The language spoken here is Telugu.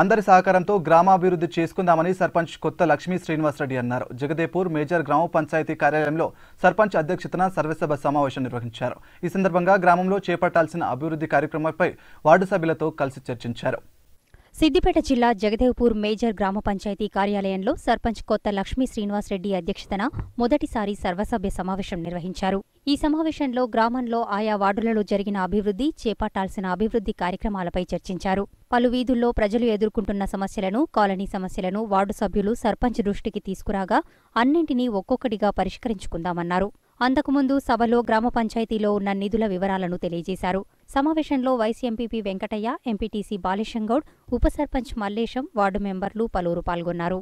అందరి సహకారంతో గ్రామాభివృద్ధి చేసుకుందామని సర్పంచ్ కొత్త లక్ష్మీ శ్రీనివాసరెడ్డి అన్నారు జగదేపూర్ మేజర్ గ్రామ పంచాయతీ కార్యాలయంలో సర్పంచ్ అధ్యక్షతన సర్వసభ సమావేశం నిర్వహించారు ఈ సందర్భంగా గ్రామంలో చేపట్టాల్సిన అభివృద్ధి కార్యక్రమాలపై వార్డు సభ్యులతో కలిసి చర్చించారు సిద్దిపేట జిల్లా జగదేవ్పూర్ మేజర్ గ్రామ పంచాయతీ కార్యాలయంలో సర్పంచ్ కొత్త లక్ష్మీ శ్రీనివాసరెడ్డి అధ్యక్షతన మొదటిసారి సర్వసభ్య సమావేశం నిర్వహించారు ఈ సమావేశంలో గ్రామంలో ఆయా వార్డులలో జరిగిన అభివృద్ధి చేపట్టాల్సిన అభివృద్ధి కార్యక్రమాలపై చర్చించారు పలు వీధుల్లో ప్రజలు ఎదుర్కొంటున్న సమస్యలను కాలనీ సమస్యలను వార్డు సభ్యులు సర్పంచ్ దృష్టికి తీసుకురాగా అన్నింటినీ ఒక్కొక్కటిగా పరిష్కరించుకుందామన్నారు అంతకుముందు సభలో గ్రామ పంచాయతీలో ఉన్న నిధుల వివరాలను తెలియజేశారు సమావేశంలో YC MPP Venkataiah MPTC Balesham Goud ఉప సర్పంచ్ మల్లేశం వార్డు మెంబర్లు పలువురు పాల్గొన్నారు